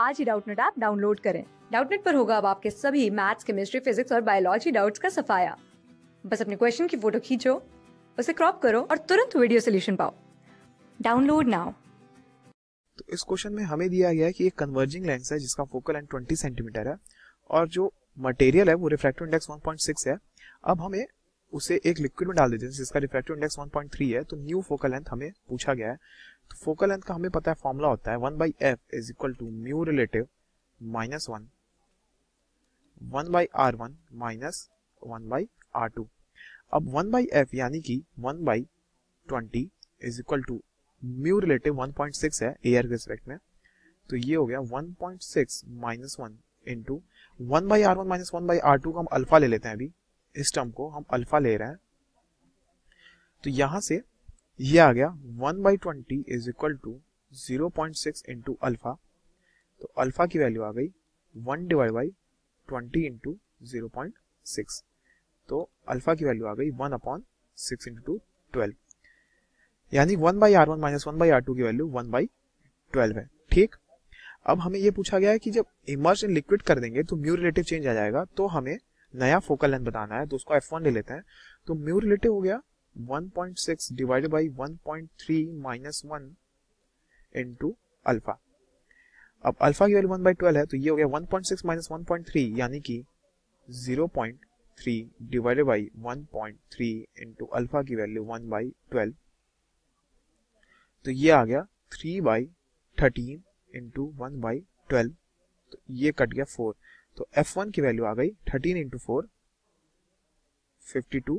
आज ही Doubtnut app download करें डाउटनेट पर होगा अब आपके सभी मैथ्स केमिस्ट्री फिजिक्स और बायोलॉजी डाउट्स का सफाया बस अपने क्वेश्चन की फोटो खींचो उसे क्रॉप करो और तुरंत वीडियो सोल्यूशन पाओ डाउनलोड नाउ तो इस क्वेश्चन में हमें दिया गया है कि एक कन्वर्जिंग लेंस है जिसका फोकल एंड 20 सेंटीमीटर है और जो मटेरियल है वो रिफ्रैक्टिव इंडेक्स 1.6 है अब हमें उसे एक लिक्विड में डाल देते हैं जिसका रिफ्रैक्टिव इंडेक्स 1.3 है तो न्यू फोकल लेंथ हमें पूछा गया है तो फोकल लेंथ का हमें पता है फॉर्मूला होता है one by F is equal to mu relative minus one one by R one minus one by R two अब वन बाई एफ यानी कि one by twenty is equal to mu relative one point six है air के respect में तो ये हो गया one point six minus one into one by R one minus one by R two का हम अल्फा ले लेते हैं अभी इस टर्म को हम अल्फा ले रहे हैं तो यहां से ये आ गया one by twenty is equal to zero point six into alpha तो अल्फा की वैल्यू आ गई one divide by twenty into zero point six तो अल्फा की वैल्यू आ गई one upon six into two twelve यानी one by R one minus one by R two की वैल्यू वन बाई ट्वेल्व है ठीक अब हमें यह पूछा गया है कि जब इमर्ज इन लिक्विड कर देंगे तो म्यू रिलेटिव चेंज आ जाएगा तो हमें नया फोकल लेंथ बताना है तो उसको एफ वन ले लेते हैं तो म्यू रिलेटिव हो गया 1.6 divided by 1.3 minus 1 into alpha अब अल्फा की वैल्यू 1 बाय 12 है तो ये हो गया 1.6 माइनस 1.3 यानी कि 0.3 डिवाइडेड बाय 1.3 इनटू अल्फा की वैल्यू 1 बाय 12 तो ये आ गया 3 बाय 13 इनटू 1 बाय 12 तो ये कट गया 4 तो F1 की वैल्यू आ गई 13 इनटू 4 52